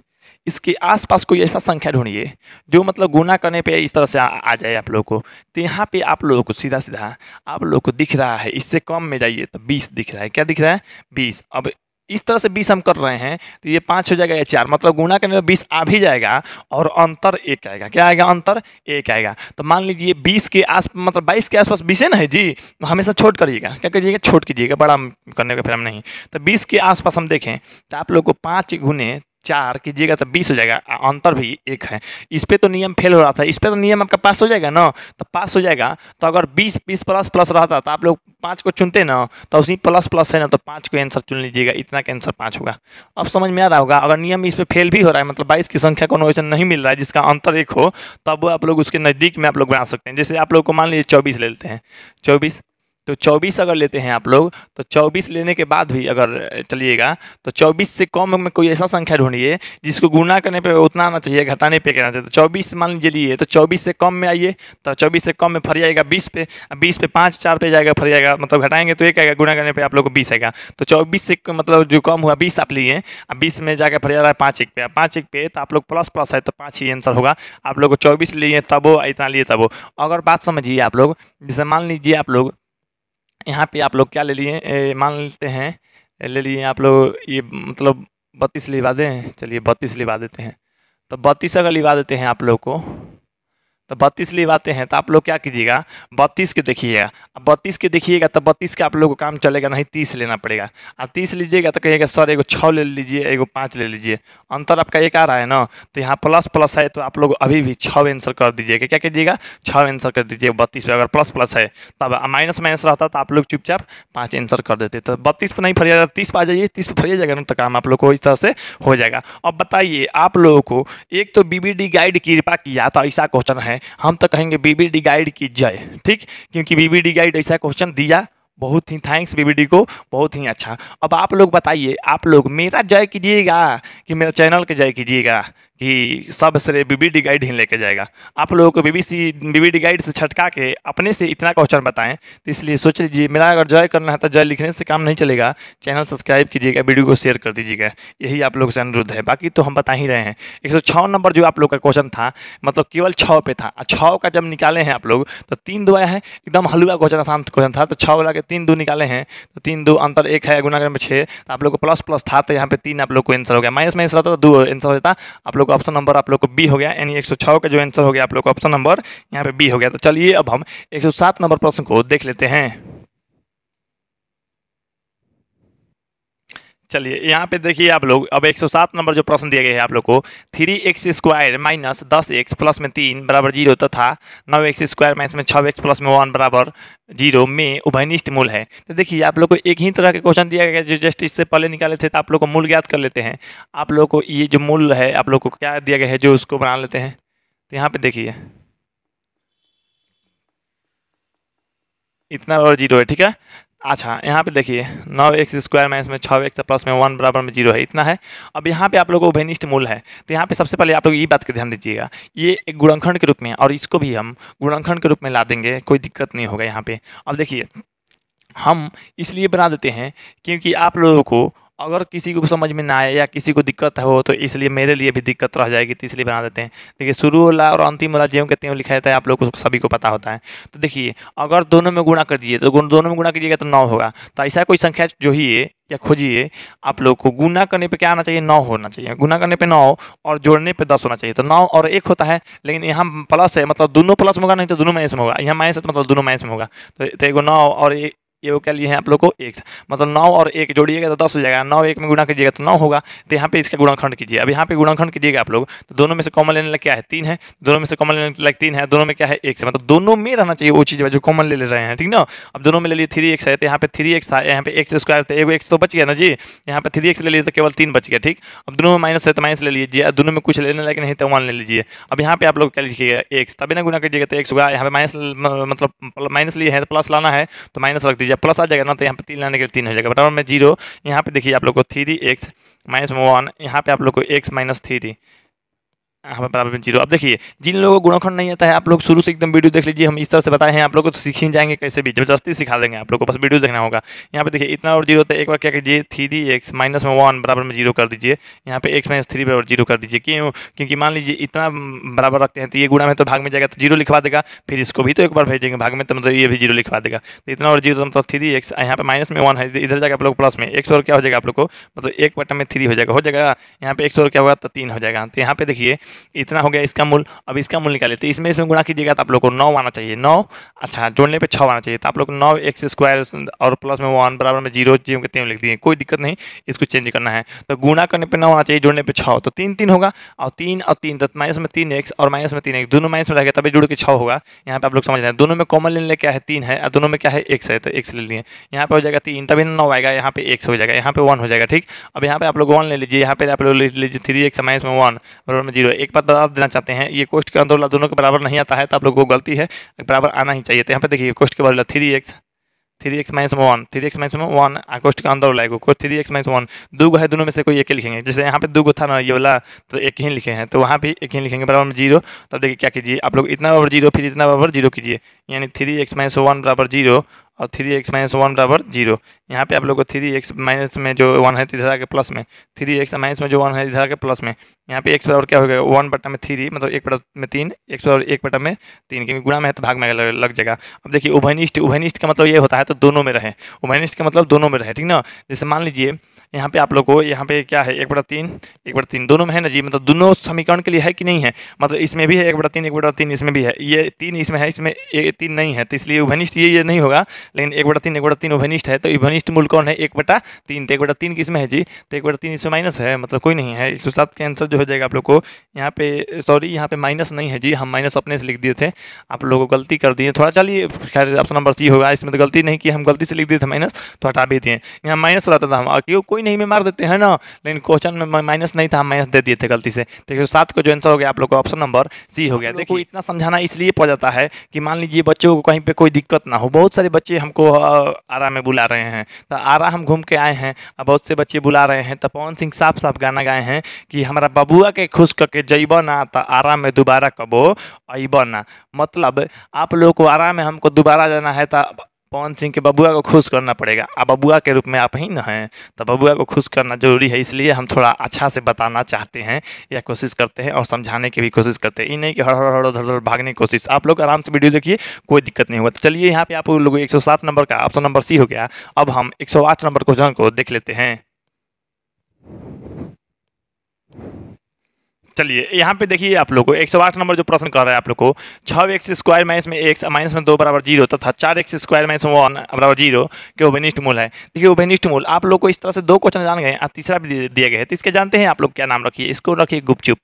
इसके आसपास कोई ऐसा संख्या ढूंढिए जो मतलब गुना करने पे इस तरह से आ, आ जाए आप लोग को तो यहाँ पे आप लोगों को सीधा सीधा आप लोग को दिख रहा है इससे कम में जाइए तो बीस दिख रहा है क्या दिख रहा है बीस अब इस तरह से बीस हम कर रहे हैं तो ये पाँच हो जाएगा या चार मतलब गुना करने में बीस आ भी जाएगा और अंतर एक आएगा क्या आएगा अंतर एक आएगा तो मान लीजिए बीस के आस मतलब बाईस के आसपास बीस है ना है जी तो हमेशा छोट करिएगा क्या करिएगा छोट कीजिएगा बड़ा करने का फिर हम नहीं तो बीस के आसपास हम देखें तो आप लोग को पाँच गुने चार कीजिएगा तो बीस हो जाएगा अंतर भी एक है इस पर तो नियम फेल हो रहा था इस पर तो नियम आपका पास हो जाएगा ना तो पास हो जाएगा तो अगर बीस बीस प्लस प्लस रहता तो आप लोग पाँच को चुनते ना तो उसी प्लस प्लस है ना तो पाँच को आंसर चुन लीजिएगा इतना का आंसर पाँच होगा अब समझ में आ रहा होगा अगर नियम इस पर फेल भी हो रहा है मतलब बाईस की संख्या को क्वेश्चन नहीं मिल रहा है जिसका अंतर एक हो तब आप लोग उसके नज़दीक में आप लोग बना सकते हैं जैसे आप लोग को मान लीजिए चौबीस ले लेते हैं चौबीस तो 24 अगर लेते हैं आप लोग तो 24 लेने के बाद भी अगर चलिएगा तो 24 से कम में कोई ऐसा संख्या ढूंढिए जिसको गुना करने पे उतना आना चाहिए घटाने पे कहना चाहिए तो 24 मान लीजिए लिए तो 24 से कम में आइए तो 24 से कम में फर जाएगा 20 पे 20 पे पाँच चार पे जाएगा फर जाएगा मतलब घटाएंगे तो एक आएगा गुना करने पर आप लोग को बीस आएगा तो चौबीस से मतलब जो कम हुआ बीस आप लिए अब बीस में जाकर फर जा रहा है पाँच एक पे पाँच एक पे तो आप लोग प्लस प्लस है तो पाँच ही आंसर होगा आप लोग को चौबीस लिए तब इतना लिए तब अगर बात समझिए आप लोग जैसे मान लीजिए आप लोग यहाँ पे आप लोग क्या ले लिए मान लेते हैं ले लिए आप लोग ये मतलब बत्तीस लिवा दें चलिए बत्तीस लिवा देते हैं तो बत्तीस अगर लिवा देते हैं आप लोग को तो बत्तीस लिए आते हैं तो आप लोग क्या कीजिएगा बत्तीस के देखिएगा अब बत्तीस के देखिएगा तो बत्तीस के आप लोग को काम चलेगा नहीं तीस लेना पड़ेगा अब तीस लीजिएगा तो कहिएगा सर एगो छः ले लीजिए एगो पाँच ले लीजिए अंतर आपका एक आ रहा है ना तो यहाँ प्लस प्लस है तो आप लोग अभी भी छः आंसर कर दीजिएगा क्या कीजिएगा छः आंसर कर दीजिए बत्तीस पर अगर प्लस प्लस है तब माइनस माइनस रहता तो आप लोग चुपचाप पाँच आंसर कर देते तो बत्तीस पर नहीं फरिएगा तीस पर आ जाइए तीस पर फरिया जाएगा ना तो काम आप लोग को इस तरह से हो जाएगा अब बताइए आप लोगों को एक तो बी गाइड कृपा किया तो ऐसा क्वेश्चन है हैं हम तो कहेंगे बीबीडी गाइड की जय ठीक क्योंकि बीबीडी गाइड ऐसा क्वेश्चन दिया बहुत ही थैंक्स बीबीडी को बहुत ही अच्छा अब आप लोग बताइए आप लोग मेरा जय कीजिएगा कि मेरा चैनल का जय कीजिएगा कि सब श्रेय बीबीडी गाइड ही लेके जाएगा आप लोगों को बीबीसी बीबीडी गाइड से छटका के अपने से इतना क्वेश्चन बताएं तो इसलिए सोच लीजिए मेरा अगर जॉय करना है तो जॉय लिखने से काम नहीं चलेगा चैनल सब्सक्राइब कीजिएगा वीडियो को शेयर कर दीजिएगा यही आप लोग से अनुरोध है बाकी तो हम बता ही रहे हैं एक नंबर जो आप लोग का क्वेश्चन था मतलब केवल छः पे था छः का जब निकाले हैं आप लोग तो तीन दो आए हैं एकदम हलुआ क्वेश्चन आसान क्वेश्चन था तो छः वाला के तीन दो निकाले हैं तो तीन दो अंतर एक है गुना में छः तो आप लोग को प्लस प्लस था तो यहाँ पर तीन आप लोग को आंसर हो गया माइनस माइनस रहता तो दो आंसर जाता आप लोग लोग ऑप्शन नंबर आप लोग को बी हो गया यानी एक का जो आंसर हो गया आप लोग ऑप्शन नंबर यहाँ पे बी हो गया तो चलिए अब हम एक नंबर प्रश्न को देख लेते हैं चलिए यहाँ पे देखिए आप लोग अब 107 नंबर जो प्रश्न दिया गया है आप लोग को थ्री एक्स स्क्वायर माइनस दस एक्स प्लस में तीन बराबर जीरो तथा नौ एक्स स्क्वायर माइनस में छः एक्स प्लस में वन बराबर जीरो में उभयनिष्ठ मूल है तो देखिए आप लोग को एक ही तरह के क्वेश्चन दिया गया जो जस्ट इससे पहले निकाले थे तो आप लोग को मूल ज्ञात कर लेते हैं आप लोग को ये जो मूल है आप लोग को क्या दिया गया है जो उसको बना लेते हैं तो यहाँ पर देखिए इतना और जीरो है ठीक है अच्छा यहाँ पे देखिए नौ एक्स स्क्वायर माइनस में छः एक्स प्लस में वन बराबर में जीरो है इतना है अब यहाँ पे आप लोगों को उभयनिष्ठ मूल है तो यहाँ पे सबसे पहले आप लोग ये बात का ध्यान दीजिएगा ये एक गुणनखंड के रूप में और इसको भी हम गुणनखंड के रूप में ला देंगे कोई दिक्कत नहीं होगा यहाँ पर अब देखिए हम इसलिए बना देते हैं क्योंकि आप लोगों को अगर किसी को समझ में ना आए या किसी को दिक्कत हो तो इसलिए मेरे लिए भी दिक्कत रह जाएगी तो इसलिए बना देते हैं देखिए शुरू वाला और अंतिम वाला जेव कहते हैं लिखा जाता है आप लोग को सभी को पता होता है तो देखिए अगर दोनों में गुणा कर दिए तो दोनों में गुणा कीजिएगा तो नौ होगा तो ऐसा कोई संख्या जो ही है या खोजिए आप लोग को गुना करने पे क्या आना चाहिए नौ होना चाहिए गुना करने पे नौ और जोड़ने पे दस होना चाहिए तो नौ और एक होता है लेकिन यहाँ प्लस है मतलब दोनों प्लस में होगा नहीं तो दोनों माइनस में होगा यहाँ माइनस है तो मतलब दोनों माइनस में होगा तो एक नौ और ये वो क्या लिए हैं आप लोग को एक मतलब नौ और एक जोड़िएगा तो दस हो जाएगा नौ एक में गुणा कीजिएगा तो नौ होगा तो यहाँ पे इसका गुणाखंड कीजिए अब यहाँ पे गुणाखंड कीजिएगा आप लोग तो दोनों में से कॉमन लेने लग क्या है तीन है दोनों में से कॉमन लेने लग तीन है दोनों में क्या है एक से मतलब दोनों में रहना चाहिए वो चीज़ जो कॉमन ले ले रहे हैं ठीक ना अब दोनों में ले लिए थ्री एक्स है तो यहाँ पे थ्री एक्स था यहाँ पे एक्स स्क्वायर था एक तो बच गया ना जी यहाँ पे थ्री एक्स ले लिए तो केवल तीन बच गया ठीक अब दोनों में माइनस है तो माइनस ले लीजिए दोनों में कुछ लेने लगे नहीं तो वन ले लीजिए अब यहाँ पे आप लोग क्या लिखिएगा एक्स तभी ना गुना कीजिएगा तो एक्स होगा यहाँ पे माइनस मतलब माइनस लिए हैं तो प्लस लाना है तो माइनस रख दीजिए या प्लस आ जाएगा ना तो यहाँ पे तीन लाने के लिए तीन हो जाएगा बराबर में जीरो यहाँ पे देखिए आप लोग को थ्री एक्स माइनस वन यहाँ पे आप लोग को एक्स माइनस थ्री हमें हाँ, बराबर में जीरो अब देखिए जिन लोगों को गुणाखंड नहीं आता है आप लोग शुरू से एकदम वीडियो देख लीजिए हम इस तरह से बताए हैं आप लोग को तो सीख ही जाएंगे कैसे भी जबरदस्ती सिखा देंगे आप लोग को बस वीडियो देखना होगा यहाँ पे देखिए इतना और जीरो होता है एक बार क्या कीजिए थ्री एक्स माइनस में वन बराबर में जीरो कर दीजिए यहाँ पे एक्स माइनस थ्री बराबर जीरो कर दीजिए क्यों क्योंकि मान लीजिए इतना बराबर रखते हैं तो ये गुणा में तो भाग में जाएगा तो जीरो लिखवा देगा फिर इसको भी तो एक बार भेजेंगे भाग में तो मतलब ये भी जीरो लिखवा देगा तो इतना और जीरो तो मतलब थ्री एक्स यहाँ पे माइनस में वन है इधर जाएगा आप लोग प्लस में एक्स और क्या हो जाएगा आप लोग को मतलब एक बटन में थ्री हो जाएगा हो जाएगा यहाँ पे एक्स और क्या होगा तो तीन हो जाएगा तो यहाँ पे देखिए इतना हो गया इसका मूल अब इसका मूल निकाले तो इसमें इसमें गुणा कीजिएगा तो आप लोग को नौ आना चाहिए नौ अच्छा जोड़ने पे छः आना चाहिए तो आप लोग नौ एक्स स्क्वायर और प्लस में वन बराबर में जीरो जीरो के तीन लिख दिए कोई दिक्कत नहीं इसको चेंज करना है तो गुणा करने पर नौ आना चाहिए जोड़ने पर छः तो तीन तीन होगा और तीन और तीन तो माइनस में तीन एक्स और माइनस में तीन एक्स दोनों माइनस में रहेगा तभी जुड़ के छः होगा यहाँ पर आप लोग समझ रहे हैं दोनों में कॉमन लेने क्या है तीन है और दोनों में क्या है एक है तो एक्स ले लिए यहाँ पर हो जाएगा तीन तभी नौ आएगा यहाँ पे एक हो जाएगा यहाँ पे वन हो जाएगा ठीक अब यहाँ पे आप लोग वन ले लीजिए यहाँ पे आप लोग ले लीजिए थ्री एक्स माइनस में वन बराबर में जीरो एक बात बता देना चाहते हैं ये कोष्ट के अंदर दोनों के बराबर नहीं आता है तो आप लोगों को गलती है बराबर आना ही चाहिए तो यहाँ पे देखिए कोष्ट के बराबर three x three x minus one three x minus one कोष्ट के अंदर लाएगा को थ्री एक्स माइनस वन दो गो है दोनों में से कोई एक ही लिखेंगे जैसे यहाँ पे दो गो था ना ये वाला तो एक ही लिखे हैं तो वहाँ भी एक ही लिखेंगे बराबर में जीरो तब देखिए क्या कीजिए आप लोग इतना बराबर जीरो फिर इतना बराबर जीरो कीजिए यानी थ्री एक्स माइनस वन बराबर जीरो और थ्री एक्स माइनस वन बराबर जीरो यहाँ पे आप लोग को थ्री एक्स माइनस में जो वन है इधर आके प्लस में थ्री एक्स माइनस में जो वन है इधर आके प्लस में यहाँ पे एक्स बराबर क्या होगा वन बटा में थ्री मतलब एक बटा में तीन एक्स बराबर एक बटा में तीन क्योंकि गुणा में है तो भाग में लग जाएगा अब देखिए उभयनिष्ठ उभयनिष्ठ का मतलब ये होता है तो दोनों में रहे उभयनिष्ठ का मतलब दोनों में रहे ठीक ना जैसे मान लीजिए यहाँ पे आप लोग को यहाँ पे क्या है एक बड़ा तीन एक बड़ा तीन दोनों में है ना जी मतलब दोनों समीकरण के लिए है कि नहीं है मतलब इसमें भी है एक बड़ा तीन एक बड़ा तीन इसमें भी है ये तीन इसमें है इसमें एक तीन नहीं है तो इसलिए उभनिष्ठ ये ये नहीं होगा लेकिन एक बड़ा तीन एक बड़ा तीन उभनिष्ठ है तो उभनिष्ठ मूल कौन है एक बटा तीन तो एक बटा तीन किस में है जी तो एक बटा तीन इसमें माइनस है मतलब कोई नहीं है एक सौ सात आंसर जो हो जाएगा आप लोग को यहाँ पे सॉरी यहाँ पे माइनस नहीं है जी हम माइनस अपने से लिख दिए थे आप लोगों को गलती कर दिए थोड़ा चलिए खैर ऑप्शन नंबर सी होगा इसमें तो गलती नहीं कि हम गलती से लिख दिए थे माइनस तो हटा भी दिए यहाँ माइनस रहता था हम क्यों कोई नहीं में मार देते हैं ना लेकिन क्वेश्चन में माइनस नहीं था माइनस दे दिए थे गलती से देखिए सात को जो आंसर हो गया आप लोग का ऑप्शन नंबर सी हो गया देखो इतना समझाना इसलिए पड़ जाता है कि मान लीजिए बच्चों को कहीं पर कोई दिक्कत ना हो बहुत सारे बच्चे हमको आरा में बुला रहे हैं तो आरा हम घूम के आए हैं और बहुत से बच्चे बुला रहे हैं तो पवन सिंह साफ साफ गाना गाए हैं कि हमारा बबुआ के खुश करके जैब ना तो आरा में दोबारा कबो अब ना मतलब आप लोगों को आरा में हमको दोबारा जाना है तो पवन सिंह के बबुआ को खुश करना पड़ेगा अब बबुआ के रूप में आप ही ना हैं तो बबुआ को खुश करना जरूरी है इसलिए हम थोड़ा अच्छा से बताना चाहते हैं या कोशिश करते हैं और समझाने की भी कोशिश करते हैं ये नहीं कि हर हर हर धड़ भागने की कोशिश आप लोग आराम से वीडियो देखिए कोई दिक्कत नहीं हुआ तो चलिए यहाँ पर आप लोग एक नंबर का ऑप्शन नंबर सी हो गया अब हम एक नंबर क्वेश्चन को देख लेते हैं चलिए यहाँ पे देखिए आप लोग को एक सौ आठ नंबर जो प्रश्न कर रहा है आप लोग को छः एक्स स्क्वायर माइनस में एक्स माइनस में दो बराबर जीरो तथा चार एक्स स्क्वायर माइनस में वन बराबर जीरो के ओबेनिस्ट मूल है देखिए ओबेनिस्ट मूल आप लोग को इस तरह से दो क्वेश्चन जान गए और तीसरा भी दिया गया है तो इसके जानते हैं आप लोग क्या नाम रखिए इसको रखिए गुपचुप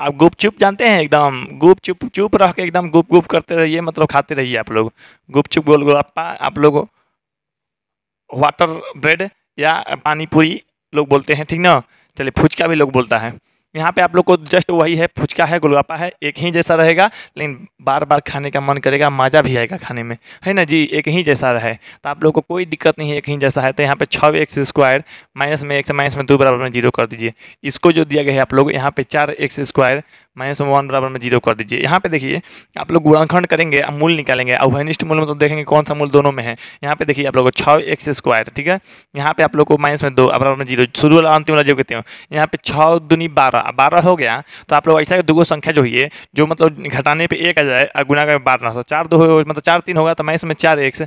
आप गुपचुप जानते हैं एकदम गुपचुप चुप रह के एकदम गुप गुप करते रहिए मतलब खाते रहिए आप लोग गुपचुप गोल गोलगप्पा आप लोग वाटर ब्रेड या पानीपुरी लोग बोलते हैं ठीक ना चलिए फुचका भी लोग बोलता है यहाँ पे आप लोग को जस्ट वही है फुचका है गोलगप्पा है एक ही जैसा रहेगा लेकिन बार बार खाने का मन करेगा मज़ा भी आएगा खाने में है ना जी एक ही जैसा रहे तो आप लोग को कोई दिक्कत नहीं है एक ही जैसा है तो यहाँ पे छः एक्स स्क्वायर माइनस में एक से माइनस में दो बराबर में जीरो कर दीजिए इसको जो दिया गया है आप लोग यहाँ पे चार एक्स स्क्वायर माइनस वन बराबर में जीरो कर दीजिए यहाँ पे देखिए आप लोग गुणाखंड करेंगे अब मूल निकालेंगे अवहनिष्ठ मूल में तो देखेंगे कौन सा मूल दोनों में है यहाँ पे देखिए आप लोग को छः एक्स स्क्वायर ठीक है यहाँ पे आप लोग को माइनस में दो बराबर में जीरो शुरू वाला अंतिम वाला जो कहते हो यहाँ पे छः दूनी बारह बारह हो गया तो आप लोग ऐसा दो संख्या जो है जो मतलब घटाने पर एक आ जाए और गुना का बारह तो चार दो मतलब चार तीन होगा तो माइनस में चार एक्स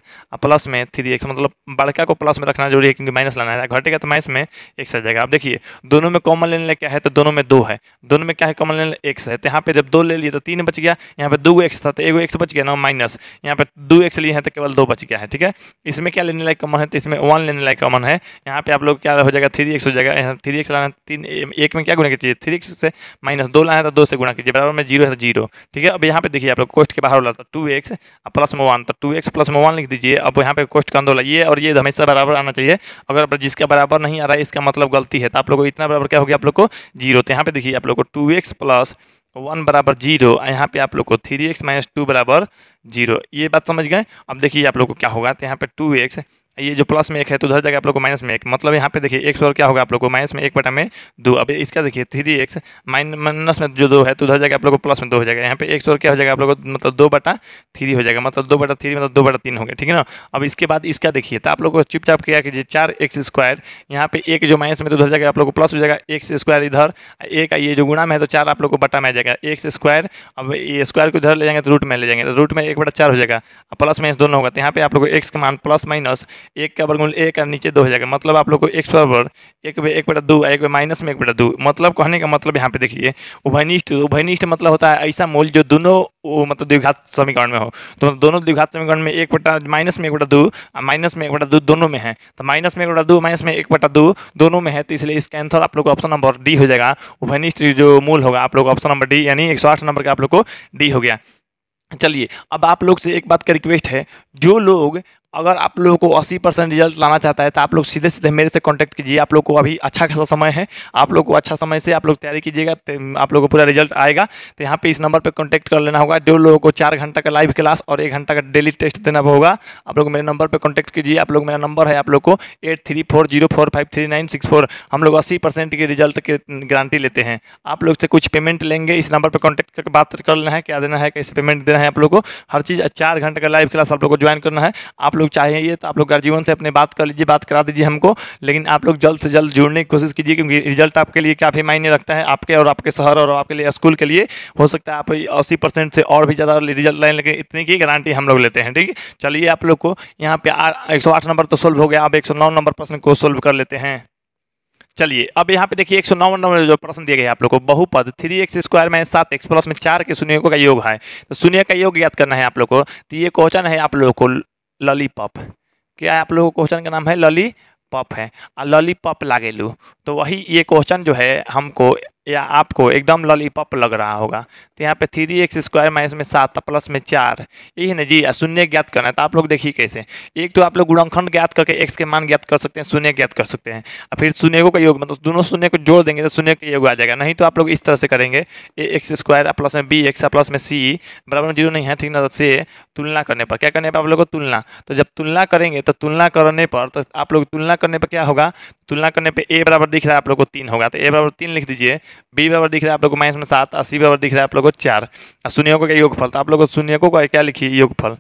प्लस में थ्री एक्स मतलब बड़का को प्लस में रखना जरूरी है क्योंकि माइनस लाना है घटेगा तो माइनस में एक्स आ जाएगा आप देखिए दोनों में कॉमन लेने क्या है तो दोनों में दो है दोनों में क्या है कॉमन लेने एक एक्स है तो यहाँ पे जब दो ले लिए तो तीन बच गया यहाँ पे दो एक्स था तो एगो एक्स बच गया ना माइनस यहाँ पे दो एक्स लिए हैं तो केवल दो बच गया है ठीक है इसमें क्या लेने लायक कॉमन है तो इसमें वन लेने लायक कॉमन है यहाँ पे आप लोग क्या हो जाएगा थ्री एक्स हो जाएगा यहाँ थ्री एक्स लाना तीन एक में क्या गुना कीजिए थ्री एक्स से माइनस दो है तो दो से गुना कीजिए बराबर में जीरो है तो जीरो ठीक है अब यहाँ पे देखिए आप लोग कोस्ट के बाहर वाला था टू एक्स प्लस में वन तो टू एक्स प्लस में वन लिख दीजिए अब यहाँ पे कोस्ट का वाला ये और ये हमेशा बराबर आना चाहिए अगर जिसका बराबर नहीं आ रहा है इसका मतलब गलती है तो आप लोग को इतना बराबर क्या हो गया आप लोग को जीरो तो यहाँ पे देखिए आप लोग को टू एक्स प्लस वन बराबर जीरो यहाँ पे आप लोग को थ्री एक्स माइनस टू बराबर जीरो ये बात समझ गए अब देखिए आप लोग को क्या होगा तो यहाँ पे टू एक्स ये जो प्लस में एक है तो उधर जाएगा आप लोग को माइनस में एक मतलब यहाँ पे देखिए एक्स और क्या होगा आप लोग को माइनस में एक बटा में दो अब इसका देखिए थ्री एक्स माइनस में जो दो है तो उधर जाएगा आप लोग को प्लस में दो हो जाएगा यहाँ पे एक्स और क्या हो जाएगा आप लोग को मतलब दो बटा थ्री हो जाएगा मतलब दो बटा थ्री मतलब दो बटा तीन हो गया ठीक है ना अब इसके बाद इसका देखिए तो आप लोग को चुपचाप किया कीजिए चार एक्स स्क्वायर यहाँ पे एक जो माइनस में तो उधर जाएगा आप लोग को प्लस हो जाएगा एक्स स्क्वायर इधर एक ये जो गुणा में है तो चार आप लोग को बटा में आ जाएगा एक्स स्क्वायर अब ये स्क्वायर को इधर ले जाएंगे तो रूट में ले जाएंगे तो रूट में एक बटा चार हो जाएगा प्लस माइनस दोनों होगा तो यहाँ पे आप लोग को एक्स का मान प्लस माइनस एक का वर्गमूल एक का नीचे दो हो जाएगा मतलब आप लोग को एक्स बराबर एक बे एक बटा दो एक बे माइनस में एक बटा दो मतलब कहने का मतलब यहाँ पे देखिए उभयनिष्ठ उभयनिष्ठ मतलब होता है ऐसा मूल जो दोनों वो मतलब द्विघात समीकरण में हो तो मतलब दोनों द्विघात समीकरण में एक बटा माइनस में एक बटा दो माइनस में एक बटा दो दोनों में है तो माइनस में एक बटा दो माइनस में एक बटा दो दोनों में है तो इसलिए इसका आंसर आप लोग ऑप्शन नंबर डी हो जाएगा उभयनिष्ठ जो मूल होगा आप लोग ऑप्शन नंबर डी यानी एक नंबर का आप लोग को डी हो गया चलिए अब आप लोग से एक बात का रिक्वेस्ट है जो लोग अगर आप लोगों को 80 परसेंट रिजल्ट लाना चाहता है तो आप लोग सीधे सीधे मेरे से कांटेक्ट कीजिए आप लोग को अभी अच्छा खासा समय है आप लोग को अच्छा समय से आप लोग तैयारी कीजिएगा तो आप लोग को पूरा रिजल्ट आएगा तो यहाँ पे इस नंबर पे कांटेक्ट कर लेना होगा जो लोगों को चार घंटा का लाइव क्लास और एक घंटा का डेली टेस्ट देना होगा आप लोग मेरे नंबर पर कॉन्टैक्ट कीजिए आप लोग मेरा नंबर है आप लोग को एट हम लोग अस्सी के रिजल्ट की गारंटी लेते हैं आप लोग से कुछ पेमेंट लेंगे इस नंबर पर कॉन्टैक्ट करके बात कर लेना है क्या देना है कैसे पेमेंट देना है आप लोग को हर चीज़ चार घंटे का लाइव क्लास आप लोग को ज्वाइन करना है आप लोग चाहिए तो आप लोग गार्जियन से अपने बात कर लीजिए बात करा दीजिए हमको लेकिन आप लोग जल्द से जल्द जुड़ने की कोशिश कीजिए क्योंकि रिजल्ट आपके लिए काफ़ी मायने रखता है आपके और आपके शहर और आपके लिए स्कूल के लिए हो सकता है आप अस्सी परसेंट से और भी ज़्यादा रिजल्ट लाएँ लेकिन इतनी की गारंटी हम लोग लेते हैं ठीक है चलिए आप लोग को यहाँ पे एक नंबर तो सोल्व हो गया आप एक नंबर प्रश्न को सोल्व कर लेते हैं चलिए अब यहाँ पे देखिए एक सौ नौ नंबर जो प्रश्न दिया गया है आप लोग को बहुपद थ्री एक्स स्क्वायर में सात एक्स प्लस में चार के शून्यों का योग है तो शून्य का योग याद करना है आप लोग को तो ये क्वेश्चन है आप लोग को पप क्या आप लोगों को क्वेश्चन का नाम है पप है पप लागे लागेलू तो वही ये क्वेश्चन जो है हमको या आपको एकदम लॉलीपॉप लग रहा होगा तो यहाँ पे थ्री एक्स स्क्वायर माइनस में सात प्लस में चार यही ना जी शून्य ज्ञात करना है तो आप लोग देखिए कैसे एक तो आप लोग गुणनखंड ज्ञात करके एक्स के मान ज्ञात कर सकते हैं शून्य ज्ञात कर सकते हैं और फिर शून्य का योग मतलब दोनों शून्य को जोड़ देंगे तो शून्य का योग आ जाएगा नहीं तो आप लोग इस तरह से करेंगे ए एक्स स्क्वायर प्लस में बी एक्स प्लस में सी बराबर में जीरो नहीं है ठीक ना तो से तुलना करने पर क्या करने पर आप लोग को तुलना तो जब तुलना करेंगे तो तुलना करने पर तो आप लोग तुलना करने पर क्या होगा तुलना करने पर ए बराबर दिख रहा है आप लोग को तीन होगा तो ए बराबर तीन लिख दीजिए बी बराबर दिख रहा है आप लोग को माइनस में सात और सी बराबर दिख रहा है आप लोगों को चार और शून्यकों का योगफल तो आप लोग को शून्यकों का क्या लिखी योगफल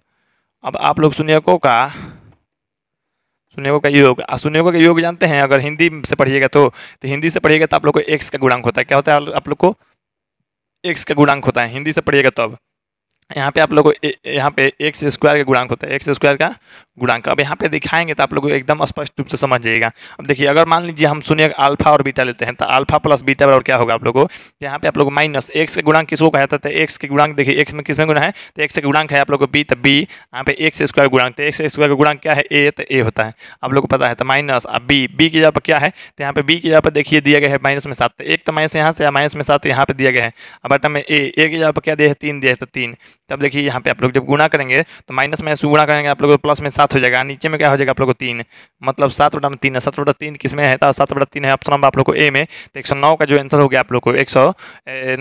अब आप लोग शून्यकों का शून्यकों का योग शून्यकों का योग जानते हैं अगर हिंदी से पढ़िएगा तो, तो हिंदी से पढ़िएगा तो आप लोग को एक्स का गुणांक होता है क्या होता है आप लोग को एक्स का गुणांक होता है हिंदी से पढ़िएगा तो अब यहाँ पे आप लोग को यहाँ पे एक्स स्क्वायर का गुणांक होता है एक्स स्क्वायर का गुणांक अब यहाँ पे दिखाएंगे तो आप लोग एकदम स्पष्ट रूप से समझिएगा अब देखिए अगर मान लीजिए हम सुनिए अल्फा और बीटा लेते हैं तो अल्फा प्लस बीटा बराबर क्या होगा आप लोगों को यहाँ पे आप लोग माइनस एक्स के गुणांक किसको कहा जाता है एक्स के गुणांक देखिए एक्स में किस में गुणा है तो एक्स के गुणांक है आप लोग को बी तो बी यहाँ पे एक्स स्क्वायर गुणांक एक्स तो स्क्वायर का गुणांक क्या है ए तो ए होता है आप लोग को पता है तो माइनस अब बी बी की जगह पर क्या है तो यहाँ पे बी की जगह पर देखिए दिया गया है माइनस में सात तो एक तो माइनस यहाँ से माइनस में सात यहाँ पे दिया गया है अब आटा में ए ए की जगह पर क्या दिया है तीन दिया है तो तीन तब तो देखिए यहाँ पे आप लोग जब गुणा करेंगे तो माइनस माइनस गुणा करेंगे आप लोग प्लस में सात सात हो जाएगा नीचे में क्या हो जाएगा आप लोगों को तीन मतलब सात बटा में तीन है सात बटा तीन किस में है तो सात बटा तीन है ऑप्शन नंबर आप लोग को ए में तो एक सौ नौ का जो आंसर हो गया आप लोग को एक सौ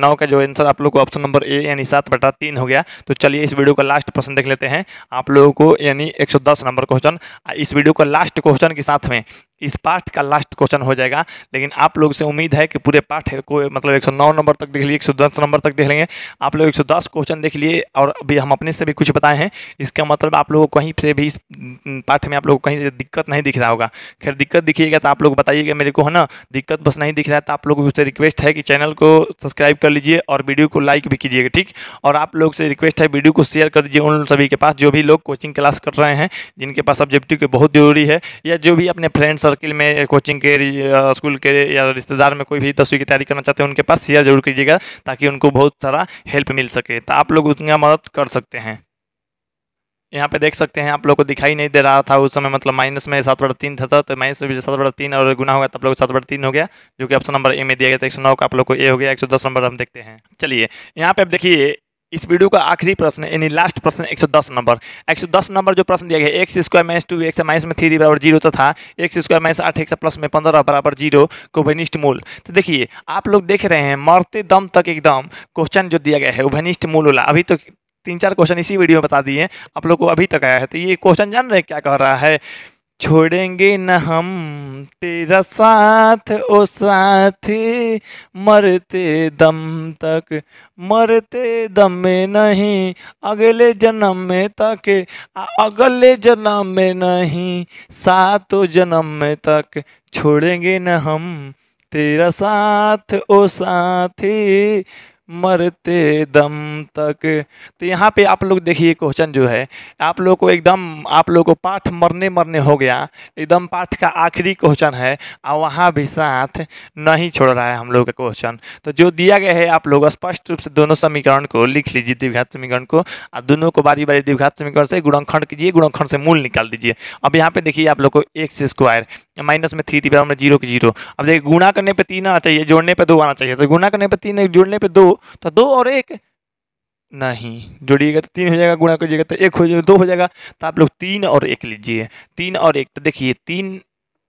नौ का जो आंसर आप लोग को ऑप्शन नंबर ए यानी सात बटा तीन हो गया तो चलिए इस वीडियो का लास्ट प्रश्न देख लेते हैं आप लोगों को यानी एक सौ दस नंबर क्वेश्चन इस वीडियो का लास्ट क्वेश्चन के साथ में इस पाठ का लास्ट क्वेश्चन हो जाएगा लेकिन आप लोग से उम्मीद है कि पूरे पाठ को मतलब 109 नंबर तक देख लिए 110 नंबर तक देख लेंगे आप लोग 110 क्वेश्चन देख लिए और अभी हम अपने से भी कुछ बताए हैं इसका मतलब आप लोगों को कहीं से भी इस पाठ में आप लोग कहीं से दिक्कत नहीं दिख रहा होगा खैर दिक्कत दिखिएगा तो आप लोग बताइएगा मेरे को है ना दिक्कत बस नहीं दिख रहा है तो आप लोग से रिक्वेस्ट है कि चैनल को सब्सक्राइब कर लीजिए और वीडियो को लाइक भी कीजिएगा ठीक और आप लोग से रिक्वेस्ट है वीडियो को शेयर कर दीजिए उन सभी के पास जो भी लोग कोचिंग क्लास कर रहे हैं जिनके पास सब्जेक्टिव के बहुत जरूरी है या जो भी अपने फ्रेंड्स सर्किल में कोचिंग के स्कूल के या रिश्तेदार में कोई भी दसवीं की तैयारी करना चाहते हैं उनके पास शेयर जरूर कीजिएगा ताकि उनको बहुत सारा हेल्प मिल सके तो आप लोग उतना मदद कर सकते हैं यहाँ पे देख सकते हैं आप लोग को दिखाई नहीं दे रहा था उस समय मतलब माइनस में सात बड़ा तीन था तो माइनस तो में सात बड़ा तीन और गुना हो गया तो आप लोग सात बड़ा तीन हो गया जो कि ऑप्शन नंबर ए में दिया गया था एक सौ नौ का आप लोग को ए हो गया एक सौ दस नंबर हम देखते हैं चलिए यहाँ पे आप देखिए इस वीडियो का आखिरी प्रश्न यानी लास्ट प्रश्न 110 नंबर 110 नंबर जो प्रश्न दिया गया x square minus two x minus में थ्री बराबर जीरो तथा एक्स स्क्वायर माइनस आठ एक्स प्लस में पंद्रह बराबर जीरो को घनिष्ठ मूल तो देखिए आप लोग देख रहे हैं मरते दम तक एकदम क्वेश्चन जो दिया गया है वो मूल वाला अभी तो तीन चार क्वेश्चन इसी वीडियो में बता दिए आप लोग को अभी तक आया है तो ये क्वेश्चन जान रहे क्या कह रहा है छोड़ेंगे न हम तेरा साथ ओ साथी मरते दम तक मरते दम में नहीं अगले जन्म में तक अगले जन्म में नहीं सातों जन्म में तक छोड़ेंगे न हम तेरा साथ ओ साथी मरते दम तक तो यहाँ पे आप लोग देखिए क्वेश्चन जो है आप लोग को एकदम आप लोग को पाठ मरने मरने हो गया एकदम पाठ का आखिरी क्वेश्चन है और वहाँ भी साथ नहीं छोड़ रहा है हम लोग का क्वेश्चन तो जो दिया गया है आप लोग स्पष्ट रूप से दोनों समीकरण को लिख लीजिए द्विघात समीकरण को और दोनों को बारी बारी द्विघात समीकरण से गुणखंड कीजिए गुणखंड से मूल निकाल दीजिए अब यहाँ पे देखिए आप लोग को एक से स्क्वायर माइनस में थ्री बराबर जीरो की जीरो अब देखिए गुणा करने पर तीन आना चाहिए जोड़ने पर दो आना चाहिए तो गुणा करने पर तीन जोड़ने पर दो तो दो और एक नहीं जोड़िएगा तो तीन हो जाएगा गुणा करिएगा तो एक हो जाएगा दो हो जाएगा तो आप लोग तीन और एक लीजिए तीन और एक तो देखिए तीन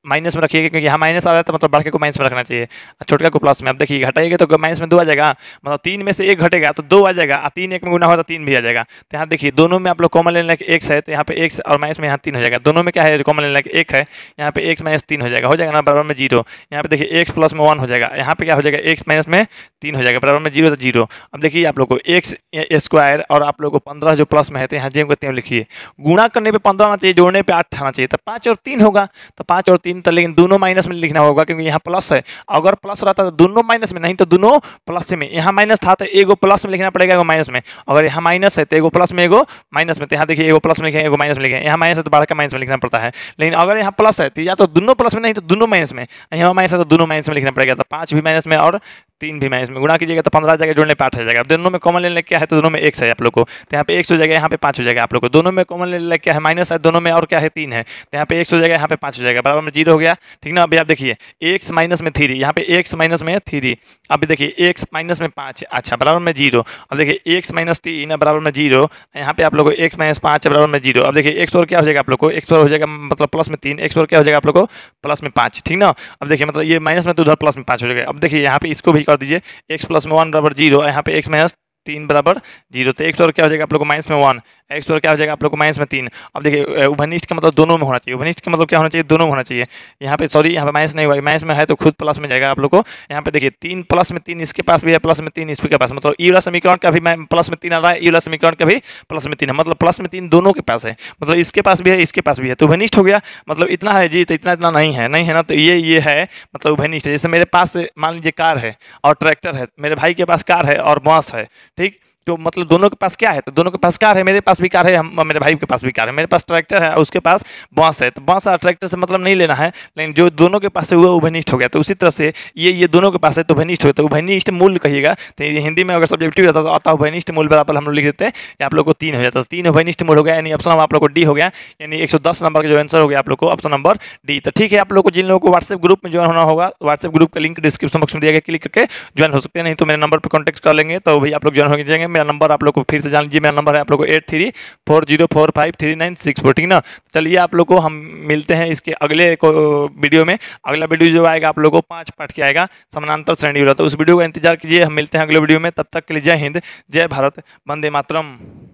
माइनस में रखिएगा क्योंकि यहाँ माइनस आ रहा है तो मतलब बड़के को माइनस में रखना चाहिए छोटका को प्लस में अब देखिए घटाइएगा तो माइनस में दो आ जाएगा मतलब तीन में से एक घटेगा तो दो आ जाएगा और तीन एक में गुना होगा तो तीन भी आ जाएगा तो यहाँ देखिए दोनों में आप लोग कॉमन लेने लगे एक है तो यहाँ पे एक और माइनस में यहाँ तीन हो जाएगा दोनों में क्या है कॉमन लेने लगे एक है यहाँ पे एक माइनस तीन हो जाएगा हो जाएगा ना बराबर में जीरो यहाँ पे देखिए एक प्लस में वन हो जाएगा यहाँ पे क्या हो जाएगा एक माइनस में तीन हो जाएगा बराबर में जीरो तो जीरो अब देखिए आप लोग को एक स्क्वायर और आप लोग को पंद्रह जो प्लस में है तो यहाँ जेम को हैं लिखिए गुणा करने पर पंद्रह आना चाहिए जोड़ने पर आठ आना चाहिए तो पाँच और तीन होगा तो पाँच और तीन तीन तो लेकिन दोनों माइनस में लिखना होगा क्योंकि यहाँ प्लस है अगर प्लस रहता तो दोनों माइनस में नहीं तो दोनों प्लस में यहाँ माइनस था तो एगो प्लस में लिखना पड़ेगा एगो माइनस में अगर यहाँ माइनस है तो एगो प्लस में एगो माइनस में तो यहाँ देखिए एगो प्लस में लिखे एगो माइनस में लिखे यहाँ माइनस है तो बारह का माइनस में लिखना पड़ता है लेकिन अगर यहाँ प्लस है तो या तो दोनों प्लस में नहीं तो दोनों माइनस में यहाँ माइनस है तो दोनों माइनस में लिखना पड़ेगा तो पाँच भी माइनस में और तीन भी माइनस में गुणा कीजिएगा तो पंद्रह जगह जोड़ने पे आठ हो जाएगा दोनों में कॉमन लेने क्या है तो दोनों में एक है आप लोग को तो यहाँ पे एक हो जाएगा यहाँ पे पाँच हो जाएगा आप लोग को दोनों में कॉमन लेने क्या है माइनस है दोनों में और क्या है तीन है तो यहाँ पे एक हो जाएगा यहाँ पे पाँच हो जाएगा बराबर में जीरो हो गया ठीक ना अभी आप देखिए एक्स माइनस में थ्री यहाँ पे एक्स माइनस में थ्री अभी देखिए एक्स माइनस में पाँच अच्छा बराबर में जीरो अब देखिए एक्स माइनस तीन बराबर में जीरो यहाँ पे आप लोग को एक्स माइनस पाँच बराबर में जीरो अब देखिए एक्स और क्या हो जाएगा आप लोग को एक्स और हो जाएगा मतलब प्लस में तीन एक्स और क्या हो जाएगा आप लोग को प्लस में पाँच ठीक ना अब देखिए मतलब ये माइनस में तो उधर प्लस में पाँच हो जाएगा अब देखिए यहाँ पे इसको भी कर दीजिए एक्स प्लस में वन बराबर जीरो यहाँ पे एक्स माइनस तीन बराबर जीरो तो एक्स और क्या हो जाएगा आप लोग को माइनस में वन एक्स और क्या हो जाएगा आप लोग को माइनस में तीन अब देखिए उभनिष्ठ का मतलब दोनों में होना चाहिए उभनिष्ठ का मतलब क्या होना चाहिए दोनों में होना चाहिए यहाँ पे सॉरी यहाँ पे माइनस नहीं हुआ माइनस में है तो खुद प्लस में जाएगा आप लोग को यहाँ पे देखिए तीन प्लस में तीन इसके पास भी है प्लस में तीन इसके पास मतलब e वाला समीकरण का भी प्लस में तीन आ रहा है ई e वाला समीकरण का भी प्लस में तीन है मतलब प्लस में तीन दोनों के पास है मतलब इसके पास भी है इसके पास भी है तो उभनिष्ठ हो गया मतलब इतना है जी तो इतना इतना नहीं है नहीं है ना तो ये ये है मतलब उभनिष्ठ जैसे मेरे पास मान लीजिए कार है और ट्रैक्टर है मेरे भाई के पास कार है और बस है Det er ikke, तो मतलब दोनों के पास क्या है तो दोनों के पास कार है मेरे पास भी कार है हम मेरे भाई के पास भी कार है मेरे पास ट्रैक्टर है उसके पास बांस है तो बांस और ट्रैक्टर से मतलब नहीं लेना है लेकिन जो दोनों के पास है वो उभनिष्ठ हो गया तो उसी तरह से ये ये दोनों के पास है तो उभनिष्ठ हो तो उभनिष्ठ मूल कहिएगा तो हिंदी में अगर सब्जेक्टिव रहता तो आता उभनिष्ठ मूल बराबर हम लोग लिख देते हैं आप लोग को तीन हो जाता तो तीन उभनिष्ठ मूल हो गया यानी ऑप्शन आप लोग को डी हो गया यानी एक नंबर का जो आंसर हो गया आप लोग को ऑप्शन नंबर डी तो ठीक है आप लोग को जिन लोगों को व्हाट्सएप ग्रुप में ज्वाइन होना होगा व्हाट्सएप ग्रुप का लिंक डिस्क्रिप्शन बॉक्स में दिया गया क्लिक करके ज्वाइन हो सकते हैं नहीं तो मेरे नंबर पर कॉन्टेक्ट कर लेंगे तो भाई आप लोग ज्वाइन हो जाएंगे मेरा नंबर आप लोग को फिर से जान लीजिए मेरा नंबर है आप लोग को eight three four zero four five three nine six four ठीक ना चलिए आप लोग को हम मिलते हैं इसके अगले को वीडियो में अगला वीडियो जो आएगा आप लोग को पाँच पार्ट के आएगा समानांतर श्रेणी वाला तो उस वीडियो का इंतजार कीजिए हम मिलते हैं अगले वीडियो में तब तक के लिए जय हिंद जय भारत वंदे मातरम